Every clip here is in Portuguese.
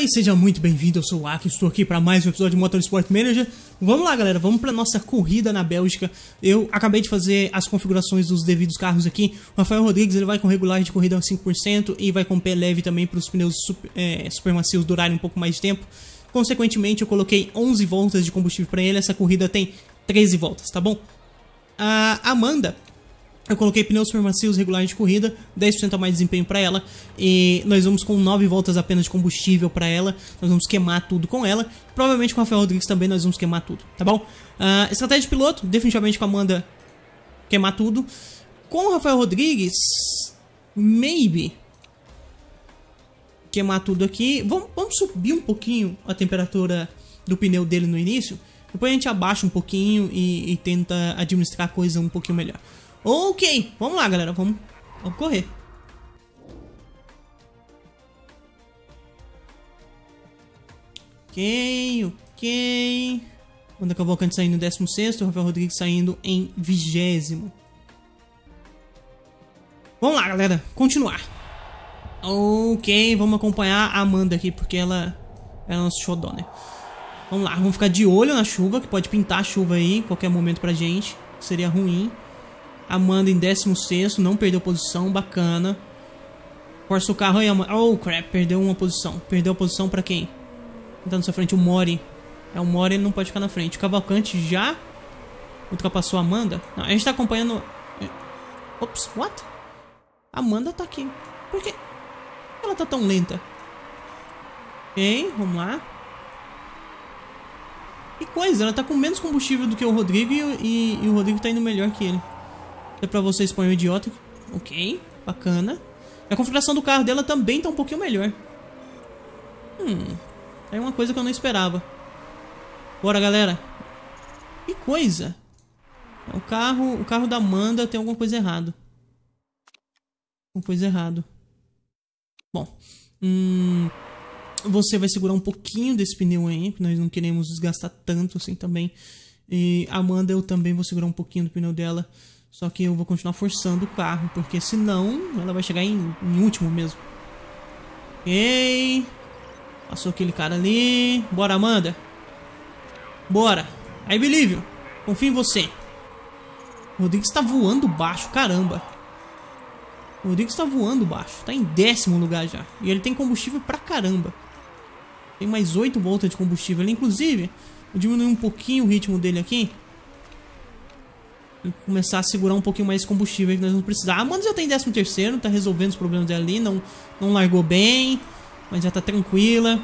aí, seja muito bem-vindo, eu sou o Aki, estou aqui para mais um episódio de Motorsport Manager. Vamos lá, galera, vamos para nossa corrida na Bélgica. Eu acabei de fazer as configurações dos devidos carros aqui. O Rafael Rodrigues ele vai com regulagem de corrida a 5% e vai com pé leve também para os pneus super, é, super macios durarem um pouco mais de tempo. Consequentemente, eu coloquei 11 voltas de combustível para ele, essa corrida tem 13 voltas, tá bom? A Amanda, eu coloquei pneus macios regulares de corrida, 10% a mais de desempenho para ela. E nós vamos com 9 voltas apenas de combustível para ela. Nós vamos queimar tudo com ela. Provavelmente com a Rafael Rodrigues também nós vamos queimar tudo, tá bom? Uh, estratégia de piloto, definitivamente com a Amanda queimar tudo. Com o Rafael Rodrigues, maybe queimar tudo aqui. Vamos, vamos subir um pouquinho a temperatura do pneu dele no início. Depois a gente abaixa um pouquinho e, e tenta administrar a coisa um pouquinho melhor. Ok, vamos lá, galera. Vamos, vamos correr. Ok, ok. Amanda Cavalcante saindo em 16, Rafael Rodrigues saindo em 20. Vamos lá, galera. Continuar. Ok, vamos acompanhar a Amanda aqui, porque ela é nosso xodó, né? Vamos lá, vamos ficar de olho na chuva, que pode pintar a chuva aí em qualquer momento pra gente. Seria ruim. Amanda em décimo sexto, não perdeu posição, bacana. Força o carro e Amanda... Oh, crap, perdeu uma posição. Perdeu a posição pra quem? Tá na sua frente o Mori. É o Mori, ele não pode ficar na frente. O Cavalcante já ultrapassou a Amanda. Não, a gente tá acompanhando... Ops, what? Amanda tá aqui. Por que ela tá tão lenta? Hein? Vamos lá. Que coisa, ela tá com menos combustível do que o Rodrigo e, e, e o Rodrigo tá indo melhor que ele. É pra você expõe o idiota. Ok, bacana. A configuração do carro dela também tá um pouquinho melhor. Hum, é uma coisa que eu não esperava. Bora, galera. Que coisa. O carro, o carro da Amanda tem alguma coisa errada. Alguma coisa errada. Bom, hum, você vai segurar um pouquinho desse pneu aí, porque nós não queremos desgastar tanto assim também. E a Amanda, eu também vou segurar um pouquinho do pneu dela. Só que eu vou continuar forçando o carro, porque senão ela vai chegar em, em último mesmo. Ok. Passou aquele cara ali. Bora, Amanda. Bora. I believe you. Confio em você. O Rodrigues está voando baixo, caramba. O Rodrigues está voando baixo. Está em décimo lugar já. E ele tem combustível pra caramba. Tem mais 8 voltas de combustível Inclusive, vou diminuir um pouquinho o ritmo dele aqui e começar a segurar um pouquinho mais combustível que nós vamos precisar. A Amanda já tem tá 13 terceiro, tá resolvendo os problemas dela ali, não, não largou bem, mas já tá tranquila.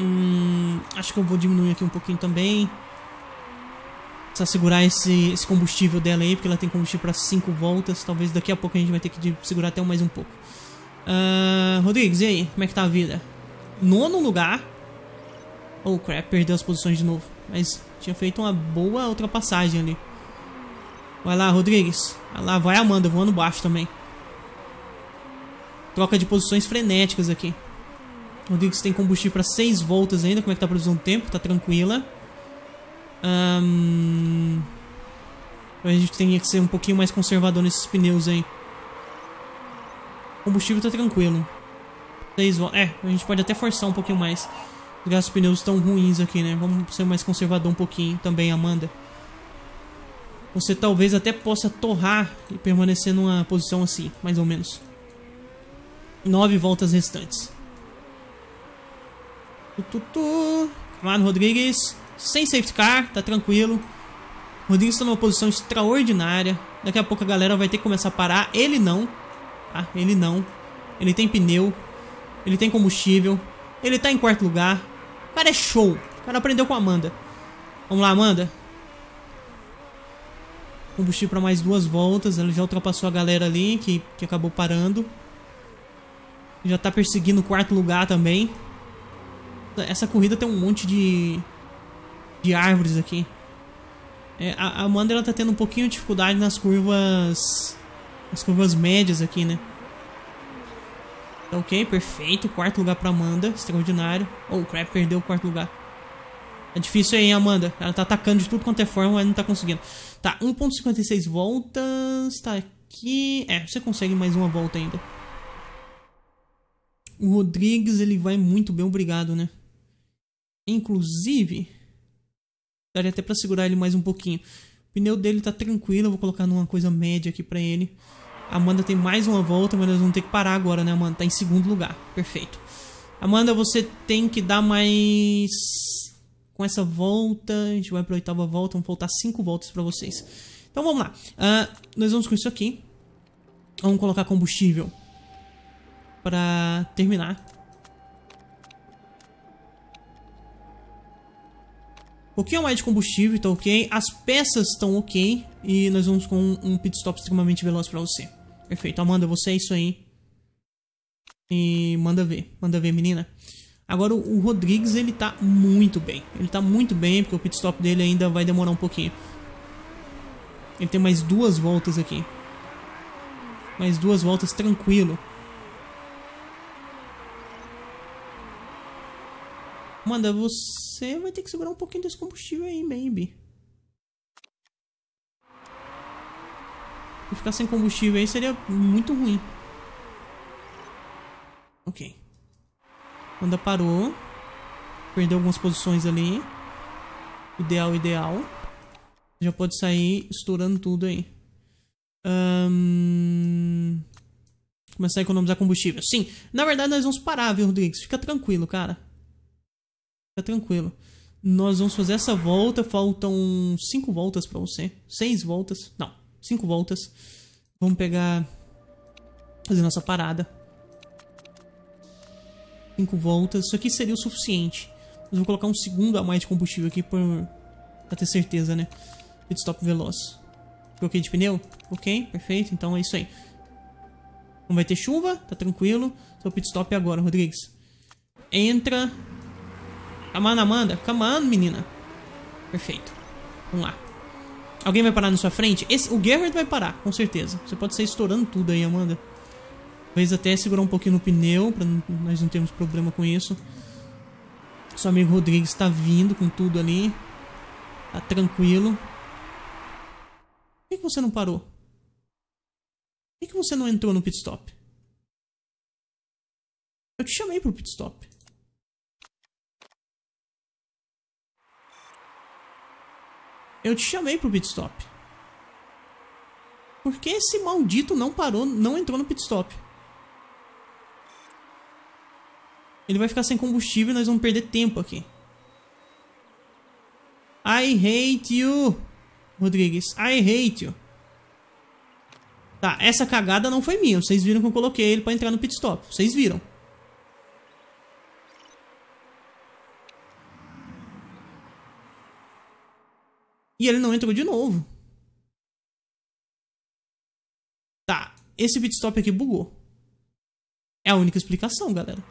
Hum, acho que eu vou diminuir aqui um pouquinho também. Precisa segurar esse, esse combustível dela aí, porque ela tem combustível para 5 voltas. Talvez daqui a pouco a gente vai ter que segurar até mais um pouco. Uh, Rodrigues, e aí? Como é que tá a vida? Nono lugar. Oh crap, perdeu as posições de novo. Mas tinha feito uma boa ultrapassagem ali. Vai lá, Rodrigues. Vai lá, vai Amanda, voando baixo também. Troca de posições frenéticas aqui. Rodrigues tem combustível para 6 voltas ainda. Como é que tá a o do tempo? Tá tranquila. A gente tem que ser um pouquinho mais conservador nesses pneus aí. combustível tá tranquilo. É, a gente pode até forçar um pouquinho mais. Os pneus estão ruins aqui, né? Vamos ser mais conservador um pouquinho também, Amanda você talvez até possa torrar e permanecer numa posição assim, mais ou menos. Nove voltas restantes. Tutu. Camaro Rodrigues, sem safety car, tá tranquilo. Rodrigues está numa posição extraordinária. Daqui a pouco a galera vai ter que começar a parar. Ele não, tá? Ele não. Ele tem pneu, ele tem combustível, ele tá em quarto lugar. O cara é show. O cara aprendeu com a Amanda. Vamos lá, Amanda combustível para mais duas voltas. Ele já ultrapassou a galera ali, que, que acabou parando. Já tá perseguindo o quarto lugar também. Essa corrida tem um monte de, de árvores aqui. É, a Amanda ela tá tendo um pouquinho de dificuldade nas curvas... nas curvas médias aqui, né? Tá ok, perfeito. Quarto lugar pra Amanda, extraordinário. Oh, o Crap perdeu o quarto lugar. É difícil, hein, Amanda? Ela tá atacando de tudo quanto é forma, mas não tá conseguindo. Tá, 1.56 voltas. Tá aqui. É, você consegue mais uma volta ainda. O Rodrigues, ele vai muito bem, obrigado, né? Inclusive, daria até pra segurar ele mais um pouquinho. O pneu dele tá tranquilo, eu vou colocar numa coisa média aqui pra ele. A Amanda tem mais uma volta, mas nós vamos ter que parar agora, né, Amanda? Tá em segundo lugar, perfeito. Amanda, você tem que dar mais com essa volta, a gente vai a oitava volta, Vão voltar cinco voltas para vocês. Então vamos lá. Uh, nós vamos com isso aqui. Vamos colocar combustível para terminar. Um pouquinho é mais de combustível, tá ok. As peças estão ok. E nós vamos com um pit stop extremamente veloz para você. Perfeito. Amanda, você é isso aí. E manda ver. Manda ver, menina. Agora o, Rodrigues ele tá muito bem. Ele tá muito bem porque o pit stop dele ainda vai demorar um pouquinho. Ele tem mais duas voltas aqui. Mais duas voltas tranquilo. Manda, você vai ter que segurar um pouquinho desse combustível aí, maybe. E ficar sem combustível aí seria muito ruim. Ok. Honda parou. Perdeu algumas posições ali. Ideal, ideal. Já pode sair estourando tudo aí. Um... Começar a economizar combustível. Sim, na verdade nós vamos parar, viu, Rodrigues? Fica tranquilo, cara. Fica tranquilo. Nós vamos fazer essa volta. Faltam 5 voltas pra você. 6 voltas. Não, 5 voltas. Vamos pegar... Fazer nossa parada. 5 voltas. Isso aqui seria o suficiente. Mas vou colocar um segundo a mais de combustível aqui por, pra ter certeza, né? Pitstop veloz. ok de pneu? Ok, perfeito. Então é isso aí. Não vai ter chuva, tá tranquilo. Seu pitstop agora, Rodrigues. Entra. amanda Amanda. Come on, menina. Perfeito. Vamos lá. Alguém vai parar na sua frente? Esse, o Gerhard vai parar, com certeza. Você pode sair estourando tudo aí, Amanda. Talvez até segurar um pouquinho no pneu, para nós não termos problema com isso. Nosso amigo Rodrigues está vindo com tudo ali. Tá tranquilo. Por que, você não parou? Por que, que você não entrou no pit stop? Eu te chamei pro pit stop. Eu te chamei pro pit stop. Por que esse maldito não parou, não entrou no pit stop? Ele vai ficar sem combustível e nós vamos perder tempo aqui. I hate you, Rodrigues. I hate you. Tá, essa cagada não foi minha. Vocês viram que eu coloquei ele pra entrar no pit stop. Vocês viram. E ele não entrou de novo. Tá, esse pit stop aqui bugou. É a única explicação, galera.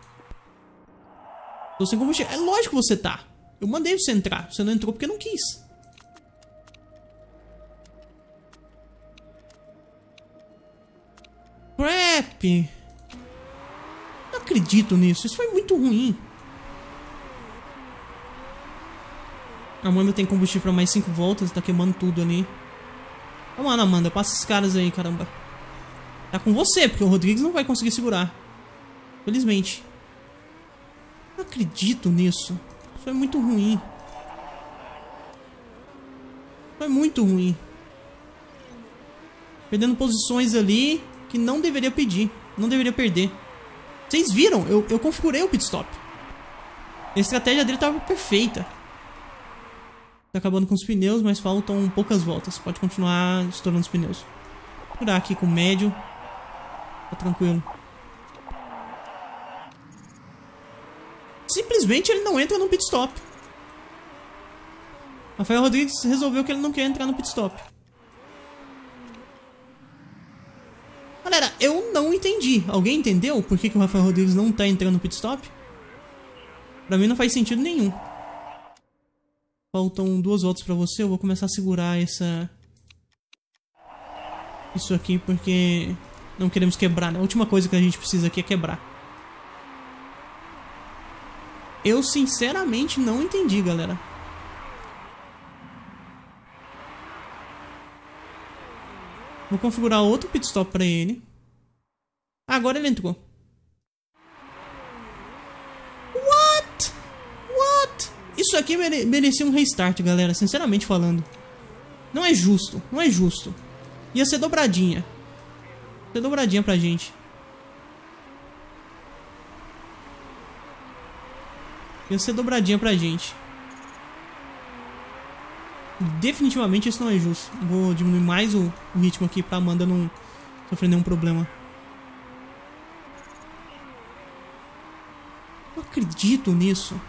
Tô sem combustível. É lógico que você tá. Eu mandei você entrar. Você não entrou porque não quis. Crap. Não acredito nisso. Isso foi muito ruim. A Amanda tem combustível pra mais 5 voltas. Tá queimando tudo ali. Vamos lá, Amanda. Passa esses caras aí, caramba. Tá com você, porque o Rodrigues não vai conseguir segurar. Felizmente. Não acredito nisso. Foi muito ruim. Foi muito ruim. Perdendo posições ali que não deveria pedir. Não deveria perder. Vocês viram? Eu, eu configurei o pit stop. A estratégia dele estava perfeita. Tá acabando com os pneus, mas faltam poucas voltas. Pode continuar estourando os pneus. Vou aqui com o médio. Tá tranquilo. simplesmente ele não entra no pit stop. Rafael Rodrigues resolveu que ele não quer entrar no pit stop. Galera, eu não entendi. Alguém entendeu por que, que o Rafael Rodrigues não tá entrando no pit stop? Pra mim não faz sentido nenhum. Faltam duas voltas pra você. Eu vou começar a segurar essa... Isso aqui porque... Não queremos quebrar, né? A última coisa que a gente precisa aqui é quebrar. Eu sinceramente não entendi, galera. Vou configurar outro pit stop para ele. Agora ele entrou. What? What? Isso aqui mere merecia um restart, galera, sinceramente falando. Não é justo, não é justo. Ia ser dobradinha. Ia ser dobradinha pra gente. Ia ser dobradinha pra gente. Definitivamente isso não é justo. Vou diminuir mais o, ritmo aqui pra Amanda não sofrer nenhum problema. Não acredito nisso.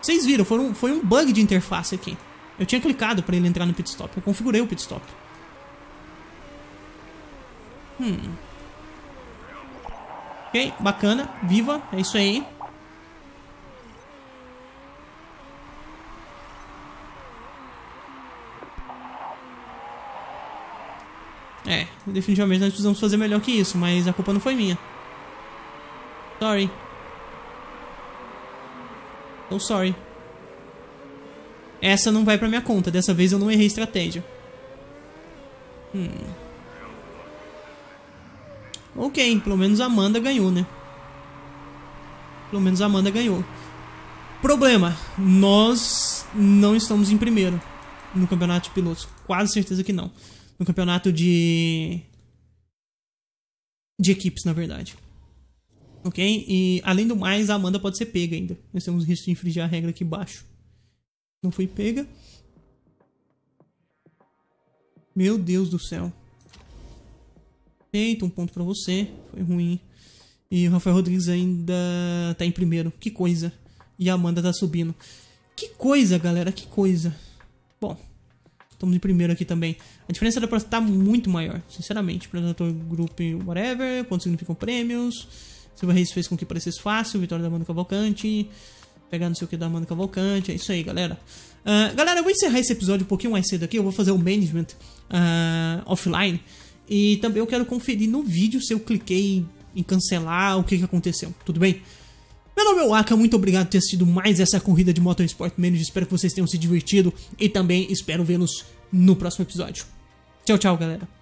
Vocês viram, foi um bug de interface aqui. Eu tinha clicado pra ele entrar no pitstop. Eu configurei o pitstop. Hum... Ok, bacana. Viva, é isso aí. É, definitivamente nós precisamos fazer melhor que isso, mas a culpa não foi minha. Sorry. Oh, sorry. Essa não vai pra minha conta, dessa vez eu não errei estratégia. Hum. Ok, pelo menos a Amanda ganhou, né? Pelo menos a Amanda ganhou. Problema, nós não estamos em primeiro no campeonato de pilotos. Quase certeza que não. No campeonato de... De equipes, na verdade. Ok? E, além do mais, a Amanda pode ser pega ainda. Nós temos risco de infringir a regra aqui embaixo. Não fui pega. Meu Deus do céu feito, um ponto para você. Foi ruim. E o Rafael Rodrigues ainda tá em primeiro. Que coisa. E a Amanda tá subindo. Que coisa, galera, que coisa. Bom, estamos em primeiro aqui também. A diferença da pra tá muito maior, sinceramente. Predator Group Whatever, quanto significam prêmios. Silva Reis fez com que parecesse fácil. Vitória da Amanda Cavalcante. Pegar não sei o que da Amanda Cavalcante. É isso aí, galera. Uh, galera, eu vou encerrar esse episódio um pouquinho mais cedo aqui. Eu vou fazer o management uh, offline. E também eu quero conferir no vídeo se eu cliquei em cancelar, o que, que aconteceu, tudo bem? Meu nome é Waka, muito obrigado por ter assistido mais essa corrida de Motorsport Manager, espero que vocês tenham se divertido e também espero vê-los no próximo episódio. Tchau, tchau, galera.